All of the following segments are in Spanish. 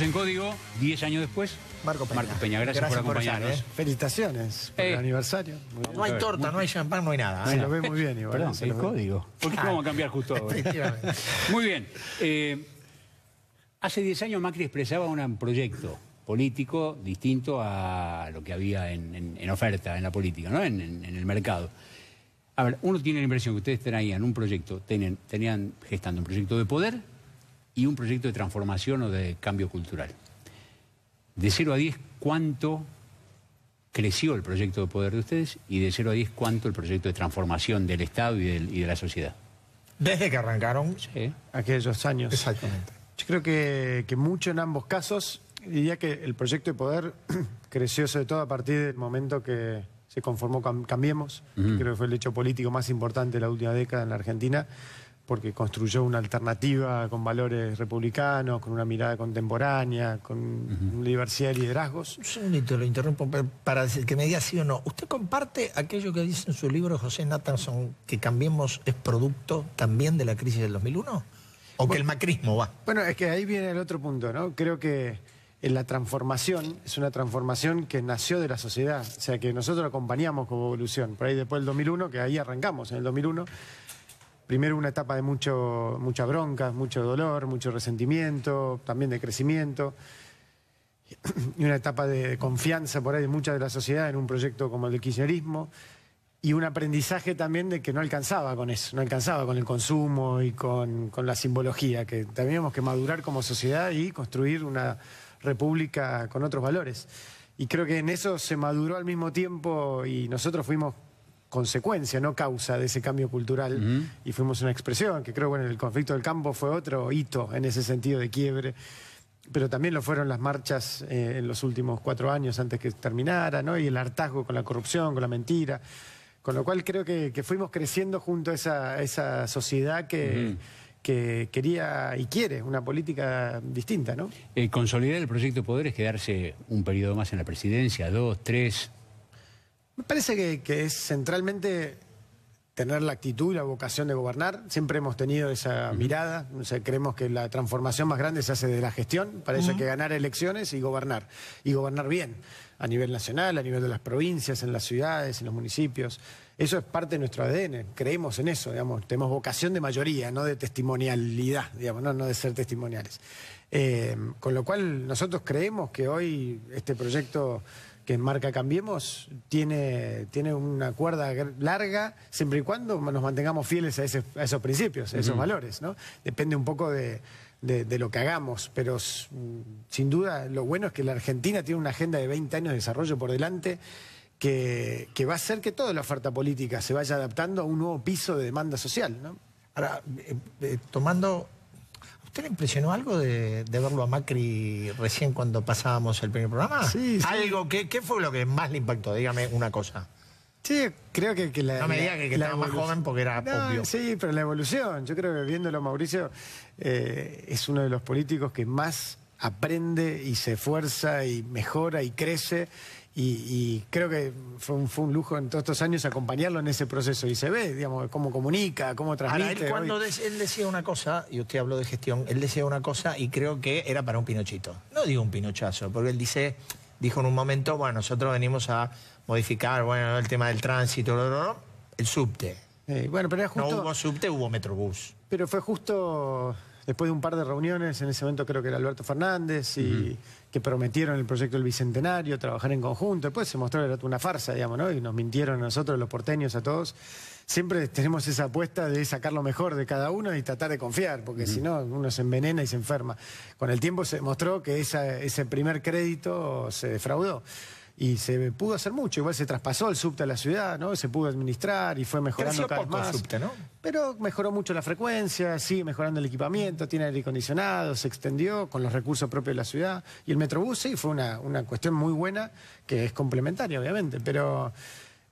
en código 10 años después. Marco Peña. gracias, por acompañarnos. ¿eh? Felicitaciones por el eh. aniversario. No hay torta, no hay champán, no hay nada. Se ¿eh? lo ve muy bien, igual. el código. Porque vamos a cambiar justo ahora. muy bien. hace 10 años Macri expresaba un proyecto político distinto a lo que había en, oferta en la política, ¿no? En, el mercado. A ver, uno tiene la impresión que ustedes traían un proyecto, tenían gestando un proyecto de poder y un proyecto de transformación o de cambio cultural. De 0 a 10, ¿cuánto creció el proyecto de poder de ustedes? Y de 0 a 10, ¿cuánto el proyecto de transformación del Estado y, de la sociedad? Desde que arrancaron aquellos años. Exactamente. Yo creo que, mucho en ambos casos, diría que el proyecto de poder creció sobre todo a partir del momento que se conformó Cambiemos, que creo que fue el hecho político más importante de la última década en la Argentina, porque construyó una alternativa con valores republicanos, con una mirada contemporánea, con diversidad de liderazgos. Un segundito, lo interrumpo para decir que me diga sí o no. ¿Usted comparte aquello que dice en su libro José Nathanson, que Cambiemos es producto también de la crisis del 2001? ¿O que el macrismo va? Bueno, es que ahí viene el otro punto, ¿no? Creo que la transformación es una transformación que nació de la sociedad, o sea, que nosotros acompañamos como evolución. Por ahí después del 2001, que ahí arrancamos en el 2001 primero una etapa de mucho, mucha bronca, mucho dolor, mucho resentimiento, también de crecimiento, y una etapa de confianza por ahí de mucha de la sociedad en un proyecto como el de kirchnerismo, y un aprendizaje también de que no alcanzaba con eso, no alcanzaba con el consumo y con, con la simbología, que teníamos que madurar como sociedad y construir una república con otros valores. Y creo que en eso se maduró al mismo tiempo y nosotros fuimos consecuencia, no causa de ese cambio cultural. Y fuimos una expresión que creo, bueno, el conflicto del campo fue otro hito en ese sentido de quiebre. Pero también lo fueron las marchas eh, en los últimos cuatro años antes que terminara, ¿no? Y el hartazgo con la corrupción, con la mentira. Con lo cual creo que, fuimos creciendo junto a esa, sociedad que, quería y quiere una política distinta, ¿no? Eh, consolidar el proyecto de poder es quedarse un periodo más en la presidencia, dos, tres, me parece que, es centralmente tener la actitud y la vocación de gobernar. Siempre hemos tenido esa mirada. creemos que la transformación más grande se hace de la gestión. Para eso hay que ganar elecciones y gobernar. Y gobernar bien, a nivel nacional, a nivel de las provincias, en las ciudades, en los municipios. Eso es parte de nuestro ADN. Creemos en eso, digamos. Tenemos vocación de mayoría, no de testimonialidad, digamos, no, de ser testimoniales. Eh, con lo cual, nosotros creemos que hoy este proyecto que marca Cambiemos tiene, tiene una cuerda larga, siempre y cuando nos mantengamos fieles a, esos principios, a esos valores, ¿no? Depende un poco de, lo que hagamos, pero mm, sin duda lo bueno es que la Argentina tiene una agenda de 20 años de desarrollo por delante que, va a hacer que toda la oferta política se vaya adaptando a un nuevo piso de demanda social, Ahora, eh, eh, tomando ¿Usted le impresionó algo de, verlo a Macri recién cuando pasábamos el primer programa? Sí. ¿Algo? ¿Qué, fue lo que más le impactó? Dígame una cosa. Sí, creo que, que, la. No me diga que, la estaba más joven porque era obvio. Sí, pero la evolución. Yo creo que viéndolo, Mauricio, eh, es uno de los políticos que más aprende y se esfuerza y mejora y crece y, creo que fue un, lujo en todos estos años acompañarlo en ese proceso y se ve, digamos, cómo comunica, cómo transmite. él cuando él decía una cosa, y usted habló de gestión, él decía una cosa y creo que era para un pinochito. No digo un pinochazo, porque él dice, dijo en un momento, bueno, nosotros venimos a modificar, bueno, el tema del tránsito, el subte. Eh, bueno, pero No hubo subte, hubo metrobús. Pero fue justo después de un par de reuniones, en ese momento creo que era Alberto Fernández, y que prometieron el proyecto del Bicentenario, trabajar en conjunto, después se mostró que era una farsa, digamos, ¿no? Y nos mintieron a nosotros, los porteños, a todos. Siempre tenemos esa apuesta de sacar lo mejor de cada uno y tratar de confiar, porque si no, uno se envenena y se enferma. Con el tiempo se mostró que ese primer crédito se defraudó y se pudo hacer mucho. Igual se traspasó el subte a la ciudad, ¿no? Se pudo administrar y fue mejorando cada vez más. Pero mejoró mucho la frecuencia, sigue mejorando el equipamiento, tiene aire acondicionado, se extendió con los recursos propios de la ciudad. Y el Metrobús sí fue una, una cuestión muy buena que es complementaria, obviamente, pero...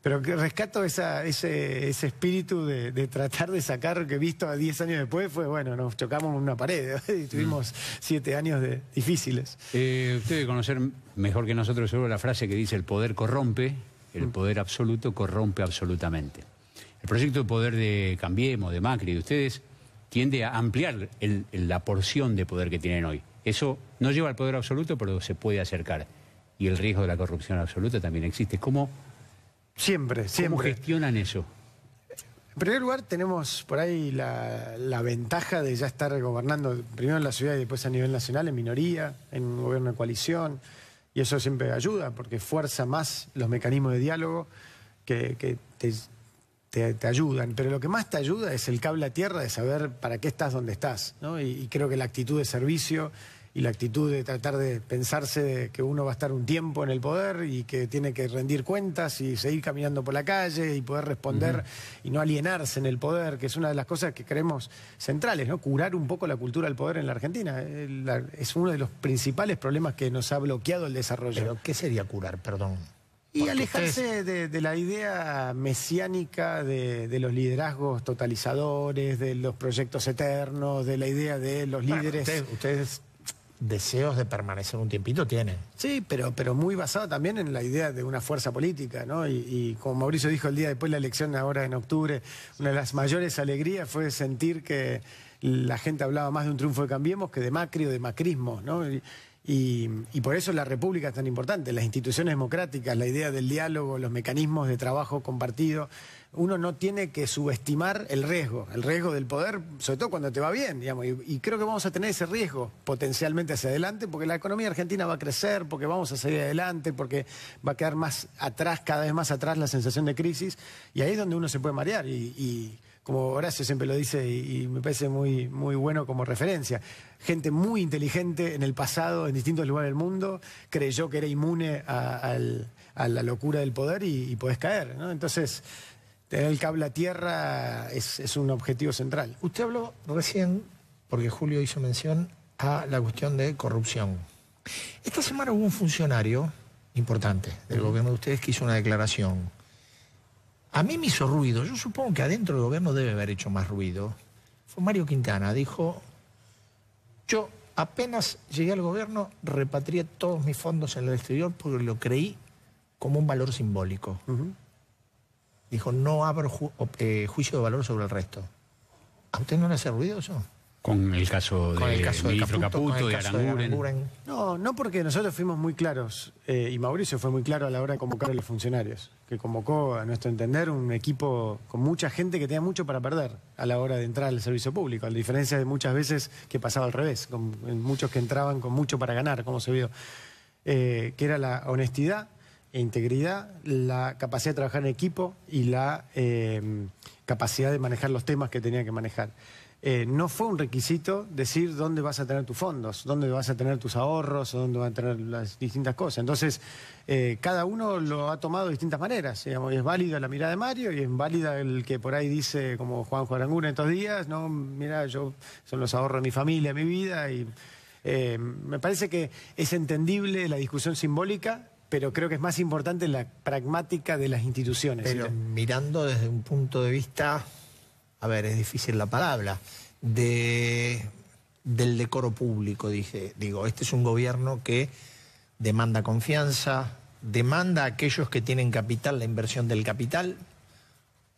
Pero que rescato ese, espíritu de, tratar de sacar que visto a 10 años después fue, bueno, nos chocamos en una pared y tuvimos 7 años de, difíciles. Eh, usted debe conocer mejor que nosotros sobre la frase que dice el poder corrompe, el mm. poder absoluto corrompe absolutamente. El proyecto de poder de Cambiemos, de Macri, de ustedes, tiende a ampliar la porción de poder que tienen hoy. Eso no lleva al poder absoluto, pero se puede acercar. Y el riesgo de la corrupción absoluta también existe. ¿Cómo Siempre, siempre. ¿Cómo gestionan eso? En primer lugar, tenemos por ahí la, ventaja de ya estar gobernando primero en la ciudad y después a nivel nacional, en minoría, en un gobierno de coalición. Y eso siempre ayuda porque fuerza más los mecanismos de diálogo que, te, ayudan. Pero lo que más te ayuda es el cable a tierra de saber para qué estás donde estás. y creo que la actitud de servicio y la actitud de tratar de pensarse que uno va a estar un tiempo en el poder y que tiene que rendir cuentas y seguir caminando por la calle y poder responder y no alienarse en el poder, que es una de las cosas que creemos centrales, ¿no? Curar un poco la cultura del poder en la Argentina. Eh, es uno de los principales problemas que nos ha bloqueado el desarrollo. qué sería curar, perdón? Y alejarse de, la idea mesiánica de, los liderazgos totalizadores, de los proyectos eternos, de la idea de los líderes. ustedes deseos de permanecer un tiempito tiene. Sí, pero, muy basado también en la idea de una fuerza política, ¿no? Y, como Mauricio dijo el día después de la elección, ahora en octubre, una de las mayores alegrías fue sentir que la gente hablaba más de un triunfo de Cambiemos que de Macri o de macrismo, ¿no? y por eso la República es tan importante, las instituciones democráticas, la idea del diálogo, los mecanismos de trabajo compartido, uno no tiene que subestimar el riesgo, el riesgo del poder, sobre todo cuando te va bien, digamos, y, creo que vamos a tener ese riesgo potencialmente hacia adelante, porque la economía argentina va a crecer, porque vamos a seguir adelante, porque va a quedar más atrás, cada vez más atrás la sensación de crisis, y ahí es donde uno se puede marear, y, como Horacio siempre lo dice, y, me parece muy, muy bueno como referencia, gente muy inteligente en el pasado, en distintos lugares del mundo, creyó que era inmune a, la locura del poder y, podés caer, Entonces el cable a tierra es, un objetivo central. Usted habló recién, porque Julio hizo mención, a la cuestión de corrupción. Esta semana hubo un funcionario importante del gobierno de ustedes que hizo una declaración. A mí me hizo ruido, yo supongo que adentro del gobierno debe haber hecho más ruido. Fue Mario Quintana, dijo, yo apenas llegué al gobierno repatrié todos mis fondos en el exterior porque lo creí como un valor simbólico. Dijo, no abro eh, juicio de valor sobre el resto. ¿A usted no le hace ruido eso? Con el caso de, con Caputo, de, Aranguren. No, no porque nosotros fuimos muy claros, eh, y Mauricio fue muy claro a la hora de convocar a los funcionarios, que convocó, a nuestro entender, un equipo con mucha gente que tenía mucho para perder a la hora de entrar al servicio público, a diferencia de muchas veces que pasaba al revés, con muchos que entraban con mucho para ganar, como se vio, eh, que era la honestidad e integridad, la capacidad de trabajar en equipo y la em, capacidad de manejar los temas que tenía que manejar. Eh, no fue un requisito decir dónde vas a tener tus fondos, dónde vas a tener tus ahorros o dónde van a tener las distintas cosas. Entonces, eh, cada uno lo ha tomado de distintas maneras. es válida la mirada de Mario y es válida el que por ahí dice, como Juan en estos días, no, mira, yo son los ahorros de mi familia, de mi vida. Y eh, me parece que es entendible la discusión simbólica pero creo que es más importante la pragmática de las instituciones. Pero mirando desde un punto de vista, a ver, es difícil la palabra, de, del decoro público, dije, digo, este es un gobierno que demanda confianza, demanda a aquellos que tienen capital la inversión del capital.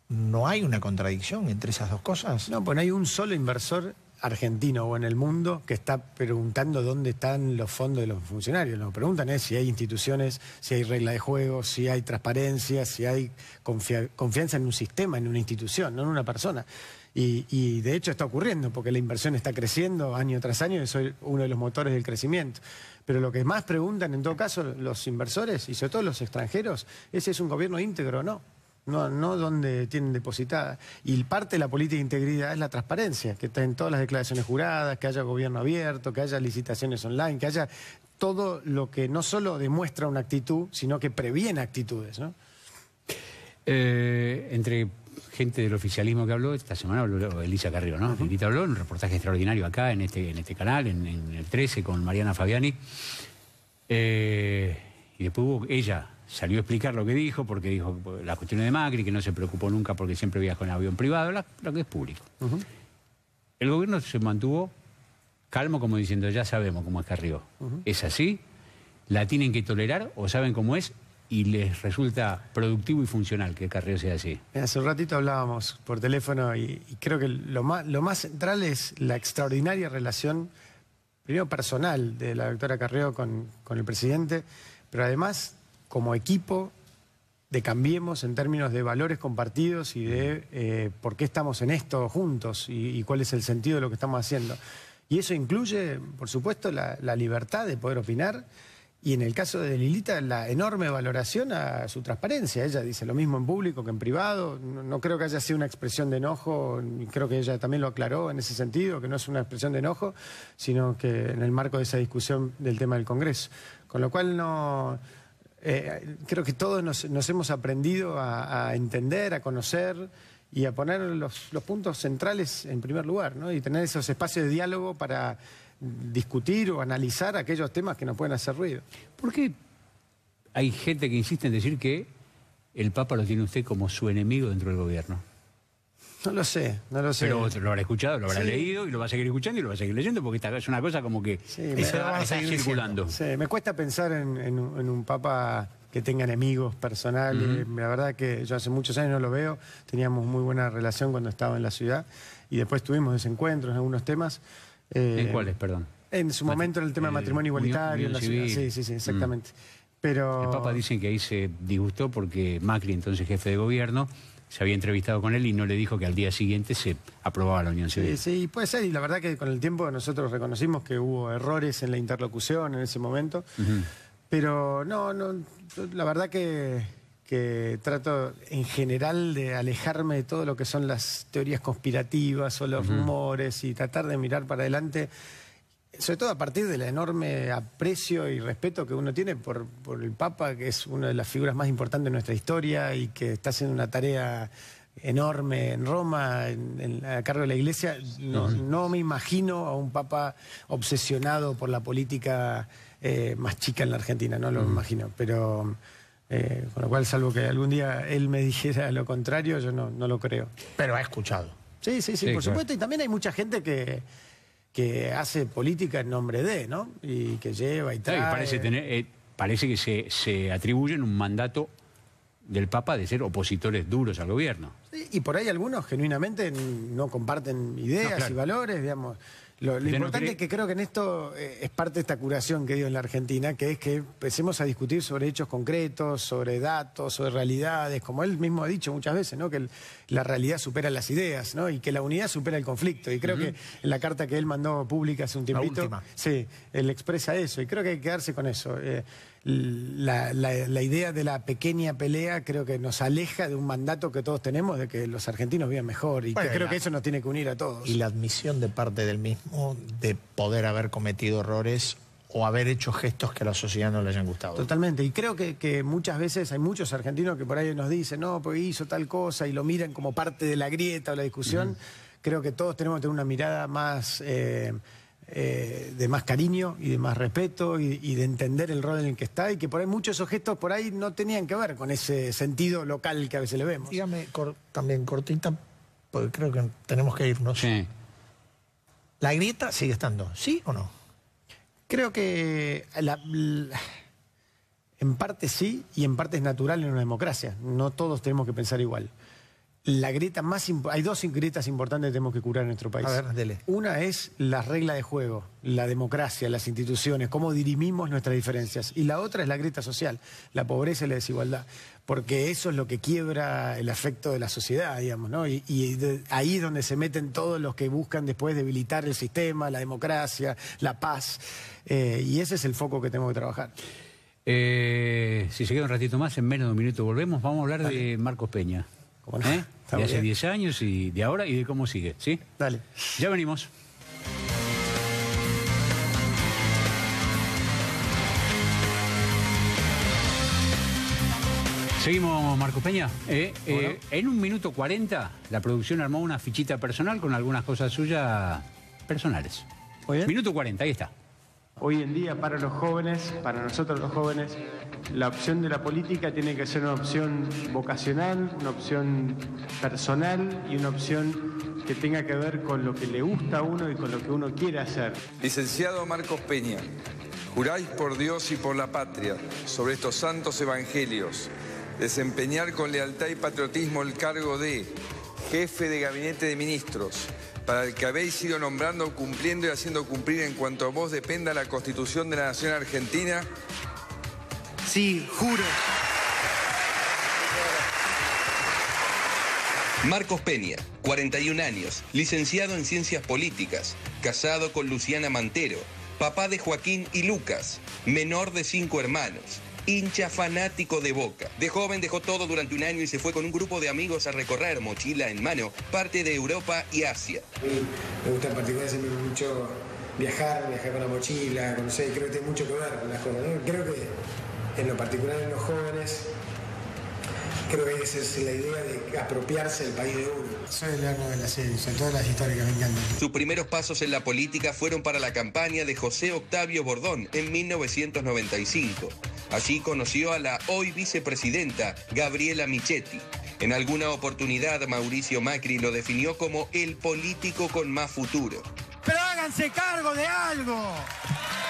¿No hay una contradicción entre esas dos cosas? No, pues no hay un solo inversor argentino o en el mundo que está preguntando dónde están los fondos de los funcionarios. Lo que preguntan es ¿eh? si hay instituciones, si hay regla de juego, si hay transparencia, si hay confianza en un sistema, en una institución, no en una persona. Y, de hecho está ocurriendo, porque la inversión está creciendo año tras año y es uno de los motores del crecimiento. Pero lo que más preguntan, en todo caso, los inversores y sobre todo los extranjeros, es si es un gobierno íntegro o no no, no donde tienen depositada. Y parte de la política de integridad es la transparencia, que está en todas las declaraciones juradas, que haya gobierno abierto, que haya licitaciones online, que haya todo lo que no solo demuestra una actitud, sino que previene actitudes. ¿no? Eh, entre gente del oficialismo que habló, esta semana habló Elisa Carrillo, ¿no? habló en un reportaje extraordinario acá, en este, en este canal, en, el 13, con Mariana Fabiani. Eh, y después hubo ella, salió a explicar lo que dijo, porque dijo las cuestiones de Macri, que no se preocupó nunca porque siempre viaja en avión privado, la, lo que es público. El gobierno se mantuvo calmo como diciendo, ya sabemos cómo es Carrió. ¿Es así? ¿La tienen que tolerar o saben cómo es? Y les resulta productivo y funcional que Carrió sea así. Hace un ratito hablábamos por teléfono y, creo que lo más, lo más central es la extraordinaria relación, primero personal, de la doctora Carrió con, con el presidente, pero además como equipo de Cambiemos en términos de valores compartidos y de eh, por qué estamos en esto juntos y, cuál es el sentido de lo que estamos haciendo. Y eso incluye, por supuesto, la, libertad de poder opinar y en el caso de Lilita la enorme valoración a su transparencia. Ella dice lo mismo en público que en privado. No, no creo que haya sido una expresión de enojo, creo que ella también lo aclaró en ese sentido, que no es una expresión de enojo, sino que en el marco de esa discusión del tema del Congreso. Con lo cual no... Eh, creo que todos nos, hemos aprendido a, entender, a conocer y a poner los, los puntos centrales en primer lugar, ¿no? Y tener esos espacios de diálogo para discutir o analizar aquellos temas que nos pueden hacer ruido. ¿Por qué hay gente que insiste en decir que el Papa lo tiene usted como su enemigo dentro del gobierno? No lo sé, no lo sé. Pero lo habrá escuchado, lo habrá leído y lo va a seguir escuchando y lo va a seguir leyendo porque es una cosa como que sí, a circulando. me cuesta pensar en, un papa que tenga enemigos personales. La verdad que yo hace muchos años no lo veo. Teníamos muy buena relación cuando estaba en la ciudad y después tuvimos desencuentros en algunos temas. Eh, ¿En cuáles, perdón? En su momento en el tema de matrimonio igualitario. en la ciudad. Sí, sí, sí, mm. exactamente. Pero... El Papa dice que ahí se disgustó porque Macri, entonces jefe de gobierno, se había entrevistado con él y no le dijo que al día siguiente se aprobaba la Unión Civil. Sí, puede ser, y la verdad que con el tiempo nosotros reconocimos que hubo errores en la interlocución en ese momento, pero no, no, la verdad que, que trato en general de alejarme de todo lo que son las teorías conspirativas o los rumores y tratar de mirar para adelante sobre todo a partir del enorme aprecio y respeto que uno tiene por, el Papa, que es una de las figuras más importantes de nuestra historia y que está haciendo una tarea enorme en Roma, a cargo de la Iglesia. No, me imagino a un Papa obsesionado por la política eh, más chica en la Argentina, no lo imagino, pero... Eh, con lo cual, salvo que algún día él me dijera lo contrario, yo no, lo creo. Pero ha escuchado. Sí, sí, sí, por supuesto. Y también hay mucha gente que, que hace política en nombre de, ¿no? Y que lleva y tal. parece, tener, eh, parece que se, se atribuyen un mandato del Papa de ser opositores duros al gobierno. y por ahí algunos genuinamente no comparten ideas y valores, digamos. Lo, importante es que creo que en esto eh, es parte de esta curación que dio en la Argentina, que es que empecemos a discutir sobre hechos concretos, sobre datos, sobre realidades, como él mismo ha dicho muchas veces, ¿no? que la realidad supera las ideas ¿no? y que la unidad supera el conflicto. Y creo que en la carta que él mandó pública hace un tiempito, sí, él expresa eso y creo que hay que quedarse con eso. Eh, la, idea de la pequeña pelea creo que nos aleja de un mandato que todos tenemos de que los argentinos vivan mejor y creo que eso nos tiene que unir a todos. Y la admisión de parte del mismo de poder haber cometido errores o haber hecho gestos que a la sociedad no le hayan gustado. Totalmente, y creo que, que muchas veces hay muchos argentinos que por ahí nos dicen, no, pues hizo tal cosa y lo miran como parte de la grieta o la discusión. Creo que todos tenemos que tener una mirada más... Eh, eh, de más cariño y de más respeto y, de entender el rol en el que está y que por ahí muchos objetos por ahí no tenían que ver con ese sentido local que a veces le vemos. Dígame también cortita, porque creo que tenemos que irnos. Sí. ¿La grieta sigue estando, sí o no? Creo que en parte sí y en parte es natural en una democracia. No todos tenemos que pensar igual la grieta más hay dos grietas importantes que tenemos que curar en nuestro país. Una es la regla de juego, la democracia, las instituciones, cómo dirimimos nuestras diferencias. Y la otra es la grieta social, la pobreza y la desigualdad. Porque eso es lo que quiebra el afecto de la sociedad, digamos, ¿no? Y, ahí es donde se meten todos los que buscan después debilitar el sistema, la democracia, la paz. Eh, y ese es el foco que tenemos que trabajar. Eh, si se queda un ratito más, en menos de un minuto volvemos, vamos a hablar de Marcos Peña. ¿Eh? De hace 10 años y de ahora y de cómo sigue, ¿sí? Dale. Ya venimos. Seguimos, Marcos Peña. Eh, eh, en un minuto 40, la producción armó una fichita personal con algunas cosas suyas personales. Minuto 40, ahí está. Hoy en día para los jóvenes, para nosotros los jóvenes, la opción de la política tiene que ser una opción vocacional, una opción personal y una opción que tenga que ver con lo que le gusta a uno y con lo que uno quiere hacer. Licenciado Marcos Peña, juráis por Dios y por la patria sobre estos santos evangelios, desempeñar con lealtad y patriotismo el cargo de jefe de gabinete de ministros para el que habéis ido nombrando, cumpliendo y haciendo cumplir en cuanto a vos dependa la Constitución de la Nación Argentina? Sí, juro. Marcos Peña, 41 años, licenciado en Ciencias Políticas, casado con Luciana Mantero, papá de Joaquín y Lucas, menor de cinco hermanos hincha fanático de Boca. De joven dejó todo durante un año y se fue con un grupo de amigos a recorrer, mochila en mano, parte de Europa y Asia. Me gusta en particular siempre mucho viajar, viajar con la mochila, conocer. creo que tiene mucho que ver las cosas. Creo que en lo particular en los jóvenes Creo que esa es la idea de apropiarse del país de uno. Soy el hermano de la serie, todas las históricas, me encantan. Sus primeros pasos en la política fueron para la campaña de José Octavio Bordón en 1995. Allí conoció a la hoy vicepresidenta Gabriela Michetti. En alguna oportunidad Mauricio Macri lo definió como el político con más futuro. Pero háganse cargo de algo.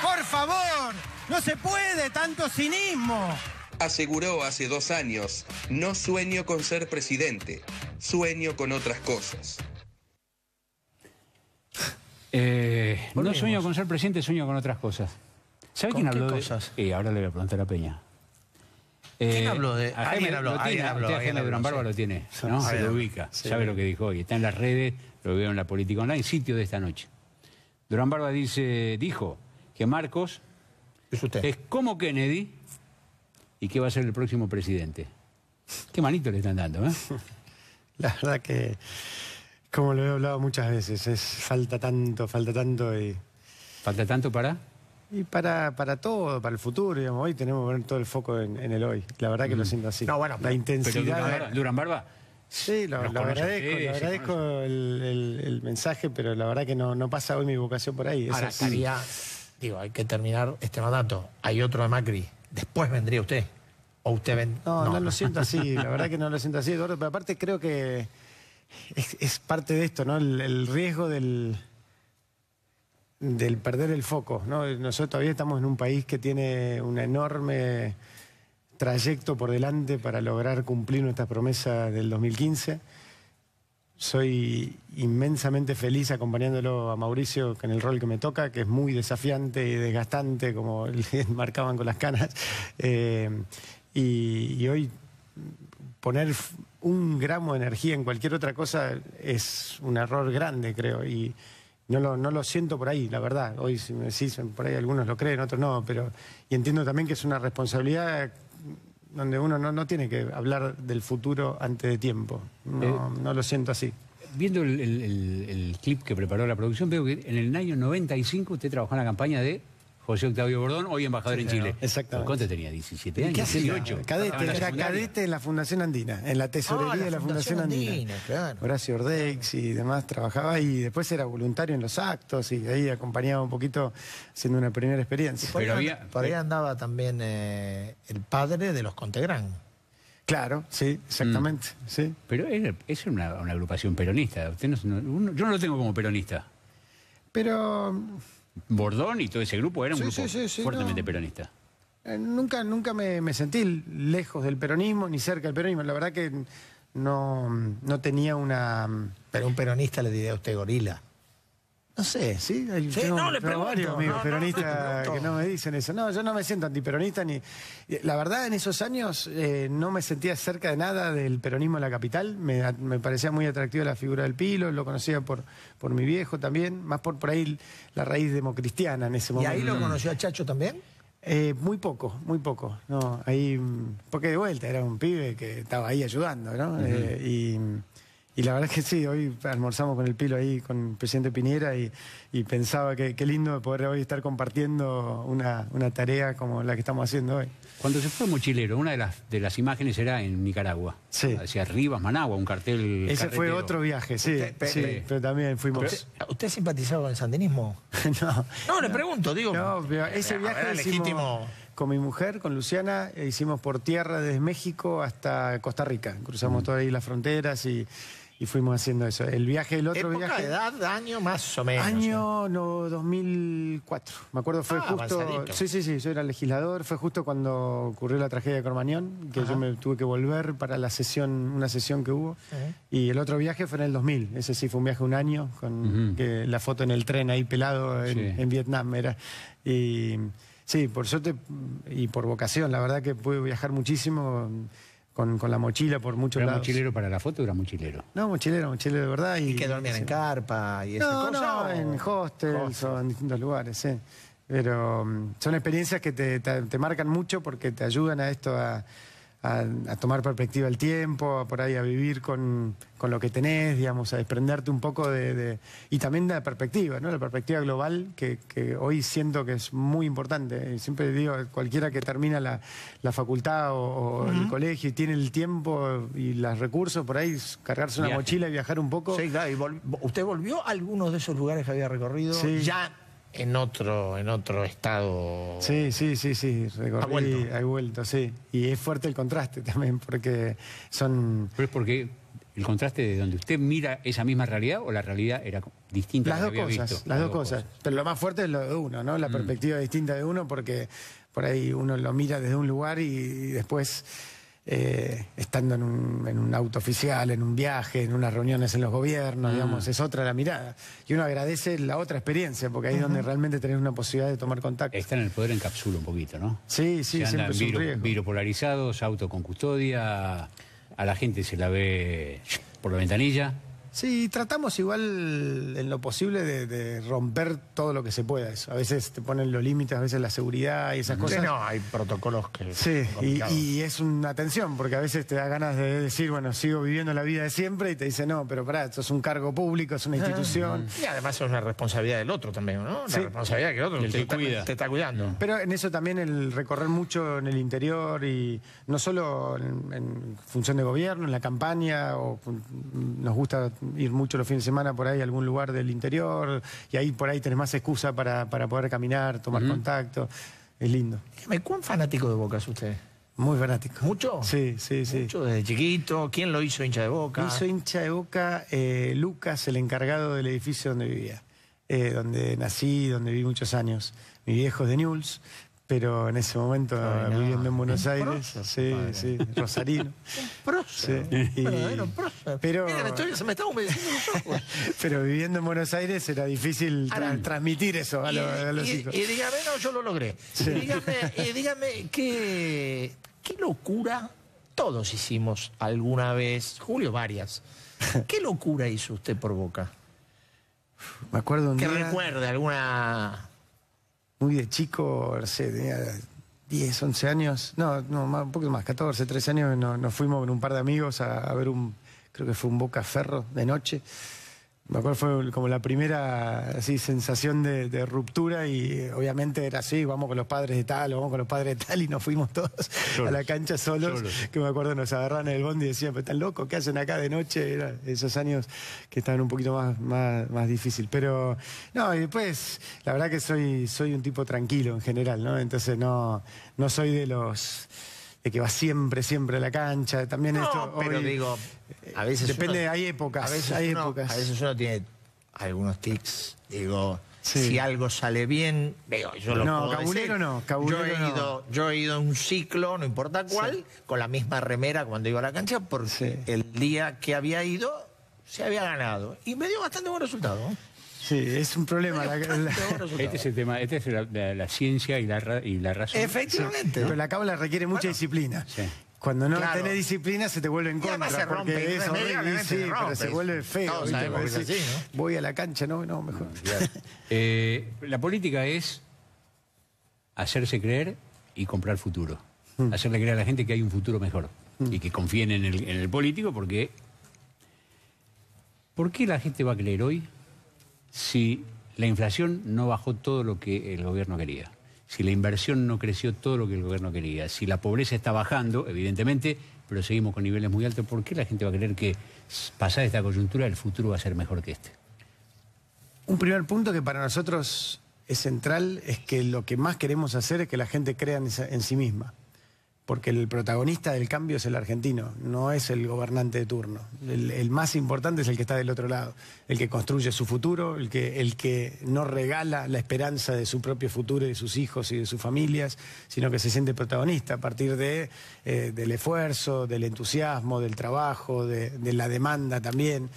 Por favor, no se puede tanto cinismo aseguró hace dos años, no sueño con ser presidente, sueño con otras cosas. Eh, no sueño con ser presidente, sueño con otras cosas. ¿Sabe quién habló de cosas? Y eh, ahora le voy a preguntar a Peña. ¿Quién eh, habló de? A alguien habló, lo habló, Durán Barba lo tiene, Se lo ubica, sabe lo que dijo hoy. Está en las redes, lo veo en la política online, sitio de esta noche. Durán Barba dice, dijo que Marcos es, usted. es como Kennedy, y qué va a ser el próximo presidente. Qué manito le están dando, ¿eh? La verdad que, como lo he hablado muchas veces, es falta tanto, falta tanto y... ¿Falta tanto para? Y para, para todo, para el futuro, digamos, hoy tenemos que poner todo el foco en, el hoy. La verdad que lo mm. siento así. No, bueno, la intensidad. Durán, Barba, Sí, lo, agradezco, lo agradezco el, mensaje, pero la verdad que no, pasa hoy mi vocación por ahí. Ahora, es... digo, hay que terminar este mandato. Hay otro de Macri después vendría usted. O usted ven... no, no, lo siento así, la verdad que no lo siento así, Eduardo, pero aparte creo que es, parte de esto, ¿no? El, riesgo del, perder el foco, ¿no? Nosotros todavía estamos en un país que tiene un enorme trayecto por delante para lograr cumplir nuestra promesa del 2015 soy inmensamente feliz acompañándolo a Mauricio en el rol que me toca, que es muy desafiante y desgastante, como le marcaban con las canas. Eh, y, hoy poner un gramo de energía en cualquier otra cosa es un error grande, creo. Y no lo, no lo siento por ahí, la verdad. Hoy, si me decís, por ahí algunos lo creen, otros no. pero Y entiendo también que es una responsabilidad donde uno no, tiene que hablar del futuro antes de tiempo. Eh, no, lo siento así. Viendo el, el clip que preparó la producción, veo que en el año 95 usted trabajó en la campaña de José Octavio Bordón, hoy embajador en Chile. Exacto. ¿Cuánto tenía? ¿17 años? Cadete, era cadete en la Fundación Andina, en la tesorería ah, de la Fundación, Andina. claro. Horacio Ordex y demás trabajaba y Después era voluntario en los actos y ahí acompañaba un poquito haciendo una primera experiencia. Por, Pero ahí, había, por ahí andaba también eh, el padre de los Contegrán. Claro, sí, exactamente. Mm. Pero es, una, agrupación peronista. yo no lo tengo como peronista. Pero Bordón y todo ese grupo era un grupo fuertemente peronista. Eh, nunca, nunca me, sentí lejos del peronismo ni cerca del peronismo. La verdad que no, no tenía una... Pero un peronista le diría a usted gorila. No sé, sí, hay le varios peronistas que no me dicen eso. No, yo no me siento antiperonista ni. La verdad, en esos años eh, no me sentía cerca de nada del peronismo en la capital. Me, parecía muy atractiva la figura del Pilo, lo conocía por, por mi viejo también, más por, por ahí la raíz democristiana en ese momento. ¿Y ahí lo conoció a Chacho también? Eh, muy poco, muy poco. No, ahí. Mm, porque de vuelta era un pibe que estaba ahí ayudando, ¿no? Eh, y. Y la verdad es que sí, hoy almorzamos con el Pilo ahí, con el presidente Piñera, y, pensaba que qué lindo poder hoy estar compartiendo una, tarea como la que estamos haciendo hoy. Cuando se fue Mochilero, una de las, de las imágenes era en Nicaragua, sí. hacia arriba, Managua, un cartel. Ese fue otro viaje, sí, sí pero también fuimos. ¿Usted, ha simpatizaba con el sandinismo? no, no, le pregunto, digo. No, ese eh, viaje legítimo. Con mi mujer, con Luciana, e hicimos por tierra desde México hasta Costa Rica. Cruzamos mm. todas las fronteras y y fuimos haciendo eso. El viaje, el otro viaje. edad, año más o menos? Año no, 2004. Me acuerdo, fue ah, justo. Sí, sí, sí, yo era legislador. Fue justo cuando ocurrió la tragedia de Cormañón, que yo me tuve que volver para la sesión, una sesión que hubo. Y el otro viaje fue en el 2000. Ese sí fue un viaje un año, con la foto en el tren ahí pelado en, Vietnam era. Y. Sí, por suerte y por vocación, la verdad que pude viajar muchísimo con, con la mochila por muchos ¿Era mochilero para la foto era mochilero? No, mochilero, mochilero de verdad. ¿Y, que dormían en carpa y esas no, cosas? No, en hostels o en distintos lugares, sí. Pero mm, son experiencias que te, te marcan mucho porque te ayudan a esto a a, tomar perspectiva el tiempo, a por ahí a vivir con, lo que tenés, digamos, a desprenderte un poco de, y también de la perspectiva, ¿no? La perspectiva global que, hoy siento que es muy importante. Siempre digo, cualquiera que termina la, facultad o, el colegio y tiene el tiempo y los recursos por ahí, cargarse una mochila y viajar un poco. Sí, claro, ¿usted volvió a algunos de esos lugares que había recorrido? Sí. Ya en otro, en otro estado. Sí, sí, sí, sí. ha vuelto. Hay vuelto, sí. Y es fuerte el contraste también, porque son. Pero es porque el contraste de donde usted mira esa misma realidad o la realidad era distinta las dos cosas, Las, dos, cosas. Pero lo más fuerte es lo de uno, ¿no? La mm. perspectiva distinta de uno, porque por ahí uno lo mira desde un lugar y después eh, estando en un, en un, auto oficial, en un viaje, en unas reuniones en los gobiernos, mm. digamos, es otra la mirada. Y uno agradece la otra experiencia, porque ahí es donde realmente tenés una posibilidad de tomar contacto. Está en el poder encapsula un poquito, ¿no? Sí, sí, se siempre Viropolarizados, auto con custodia, a la gente se la ve por la ventanilla. Sí, tratamos igual en lo posible de, romper todo lo que se pueda. Eso. A veces te ponen los límites, a veces la seguridad y esas cosas. no, hay protocolos que. Sí, y, es una tensión, porque a veces te da ganas de decir, bueno, sigo viviendo la vida de siempre, y te dice, no, pero pará, esto es un cargo público, es una ah. institución. y además es una responsabilidad del otro también, ¿no? La responsabilidad que el otro te, está cuidando. Pero en eso también el recorrer mucho en el interior y no solo en función de gobierno, en la campaña, o mm, nos gusta ir mucho los fines de semana por ahí a algún lugar del interior y ahí por ahí tenés más excusa para, poder caminar, tomar contacto. Es lindo. ¿cuán fanático de Boca es usted? Muy fanático. ¿Mucho? Sí, sí, sí. Mucho desde chiquito. ¿Quién lo hizo hincha de Boca? hizo hincha de Boca eh, Lucas, el encargado del edificio donde vivía. Eh, donde nací, donde viví muchos años. Mi viejo es de Newell's, pero en ese momento viviendo en Buenos Aires, sí, sí, rosarino. Pero, pero viviendo en Buenos Aires era difícil transmitir eso a, los hijos. Y dígame, no, yo lo logré. Y dígame, qué, locura todos hicimos alguna vez, Julio varias. ¿Qué locura hizo usted por Boca? Me acuerdo un que recuerde alguna muy de chico, no sé, tenía 10, 11 años, no, no más, un poco más, 14, 13 años, nos, fuimos con un par de amigos a, a ver un, creo que fue un Boca Ferro de noche. Me acuerdo fue como la primera así, sensación de, ruptura y obviamente era así, vamos con los padres de tal, vamos con los padres de tal y nos fuimos todos a la cancha solos, que me acuerdo nos agarraron en el bondi y decían, pero están locos, ¿qué hacen acá de noche? esos años que estaban un poquito más, más, más difícil. Pero no, y después, la verdad que soy, soy un tipo tranquilo en general, ¿no? Entonces no, no soy de los que va siempre, siempre a la cancha. También esto. Pero digo, a veces. Eh, depende, hay épocas. A veces, hay épocas. a veces uno tiene algunos tics, digo. Si algo sale bien, yo no, cabulero No, he Ido, yo he ido un ciclo, no importa cuál, con la misma remera cuando iba a la cancha, Por el día que había ido se había ganado. Y me dio bastante buen resultado. Sí, es un problema. este es el tema, Esta es la, ciencia y la, y la razón. Efectivamente. pero la cábala requiere mucha disciplina. Cuando no tenés disciplina se te vuelve en contra. Se rompe, se, se vuelve feo. Voy a la cancha, no, no, mejor. Eh, la política es hacerse creer y comprar futuro. Mm. Hacerle creer a la gente que hay un futuro mejor. Mm. Y que confíen en el, en el político porque ¿Por qué la gente va a creer hoy si la inflación no bajó todo lo que el gobierno quería? Si la inversión no creció todo lo que el gobierno quería, si la pobreza está bajando, evidentemente, pero seguimos con niveles muy altos, ¿por qué la gente va a creer que pasada esta coyuntura el futuro va a ser mejor que este? Un primer punto que para nosotros es central es que lo que más queremos hacer es que la gente crea en, en sí misma porque el protagonista del cambio es el argentino, no es el gobernante de turno. El, más importante es el que está del otro lado, el que construye su futuro, el que, el que no regala la esperanza de su propio futuro y de sus hijos y de sus familias, sino que se siente protagonista a partir de, eh, del esfuerzo, del entusiasmo, del trabajo, de, la demanda también.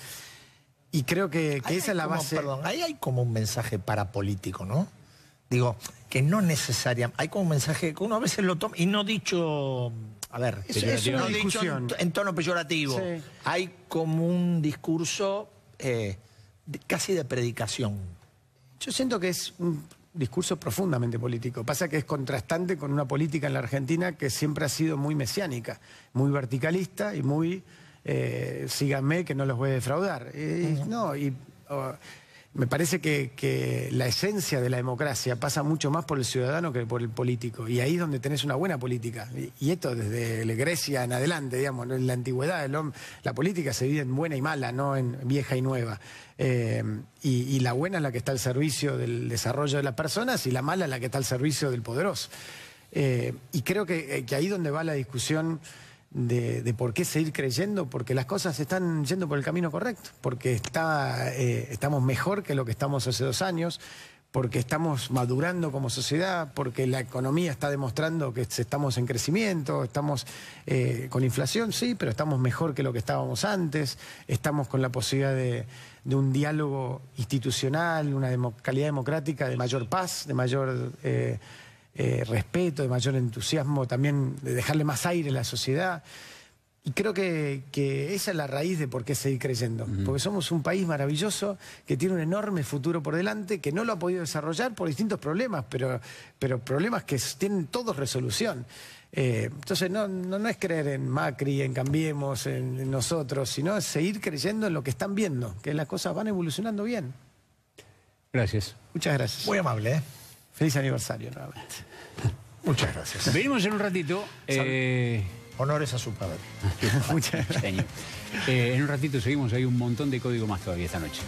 Y creo que, esa es la base. ahí hay como un mensaje parapolítico, ¿no? Digo, que no necesaria... Hay como un mensaje que uno a veces lo toma y no dicho. A ver, es, es dicho en, tono peyorativo. Hay como un discurso eh, casi de predicación. Yo siento que es un discurso profundamente político. Pasa que es contrastante con una política en la Argentina que siempre ha sido muy mesiánica, muy verticalista y muy eh, síganme que no los voy a defraudar. Eh, no, y. Me parece que, la esencia de la democracia pasa mucho más por el ciudadano que por el político. Y ahí es donde tenés una buena política. Y, esto desde Grecia en adelante, digamos, en la antigüedad la política se vive en buena y mala, no en vieja y nueva. Eh, y, la buena es la que está al servicio del desarrollo de las personas y la mala es la que está al servicio del poderoso. Eh, y creo que, eh, ahí ahí donde va la discusión de, por qué seguir creyendo, porque las cosas están yendo por el camino correcto, porque está, eh, estamos mejor que lo que estamos hace dos años, porque estamos madurando como sociedad, porque la economía está demostrando que estamos en crecimiento, estamos eh, con inflación, sí, pero estamos mejor que lo que estábamos antes, estamos con la posibilidad de, un diálogo institucional, una calidad democrática de mayor paz, de mayor... Eh, eh, respeto, de mayor entusiasmo, también de dejarle más aire a la sociedad. Y creo que, esa es la raíz de por qué seguir creyendo. Porque somos un país maravilloso que tiene un enorme futuro por delante, que no lo ha podido desarrollar por distintos problemas, pero, pero problemas que tienen todos resolución. Eh, entonces, no, no, es creer en Macri, en Cambiemos, en, nosotros, sino es seguir creyendo en lo que están viendo, que las cosas van evolucionando bien. Gracias. Muchas gracias. Muy amable. ¿eh? Feliz aniversario nuevamente. Muchas gracias. Venimos en un ratito. Eh, Honores a su padre. Muchas gracias. eh, en un ratito seguimos, hay un montón de código más todavía esta noche.